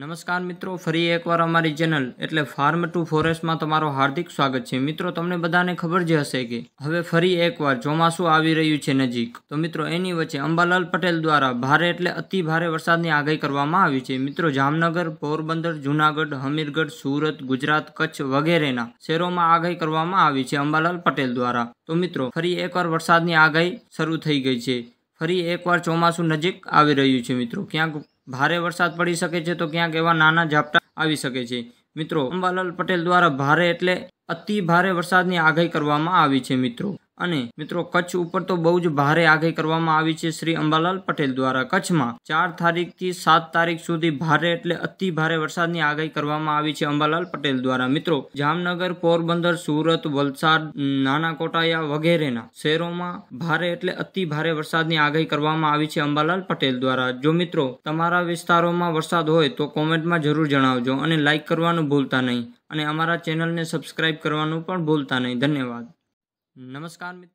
નમસ્કાર મિત્રો ફરી એકવાર અમારી ચેનલ એટલે ફાર્મ ટુ ફોરેસ્ટમાં તમારું હાર્દિક સ્વાગત છે મિત્રો તમને બધાને ખબર જ હશે કે હવે ફરી એકવાર ચોમાસું આવી રહ્યું છે નજીક તો મિત્રો એની વચ્ચે અંબાલાલ પટેલ દ્વારા ભારે એટલે અતિ ભારે વરસાદની આગાહી કરવામાં આવી છે મિત્રો જામનગર પોરબંદર જુનાગઢ હમીરગઢ સુરત ગુજરાત કચ્છ વગેરેના શહેરોમાં આગાહી કરવામાં આવી છે અંબાલાલ પટેલ દ્વારા તો મિત્રો ફરી એકવાર વરસાદની આગાહી શરૂ થઈ ગઈ છે ફરી એકવાર ચોમાસું નજીક આવી રહ્યું છે મિત્રો ક્યાંક ભારે વરસાદ પડી શકે છે તો ક્યાંક એવા નાના ઝાપટા આવી શકે છે મિત્રો અંબાલાલ પટેલ દ્વારા ભારે એટલે અતિ ભારે વરસાદની આગાહી કરવામાં આવી છે મિત્રો અને મિત્રો કચ્છ ઉપર તો બહુ જ ભારે આગાહી કરવામાં આવી છે શ્રી અંબાલાલ પટેલ દ્વારા કચ્છમાં ચાર તારીખથી સાત તારીખ સુધી ભારે એટલે અતિ ભારે વરસાદની આગાહી કરવામાં આવી છે અંબાલાલ પટેલ દ્વારા મિત્રો જામનગર પોરબંદર સુરત વલસાડ નાના કોટાયા વગેરેના શહેરોમાં ભારે એટલે અતિ ભારે વરસાદની આગાહી કરવામાં આવી છે અંબાલાલ પટેલ દ્વારા જો મિત્રો તમારા વિસ્તારોમાં વરસાદ હોય તો કોમેન્ટમાં જરૂર જણાવજો અને લાઇક કરવાનું ભૂલતા નહીં અને અમારા ચેનલને સબસ્ક્રાઇબ કરવાનું પણ ભૂલતા નહીં ધન્યવાદ નમસ્કાર મિત્રો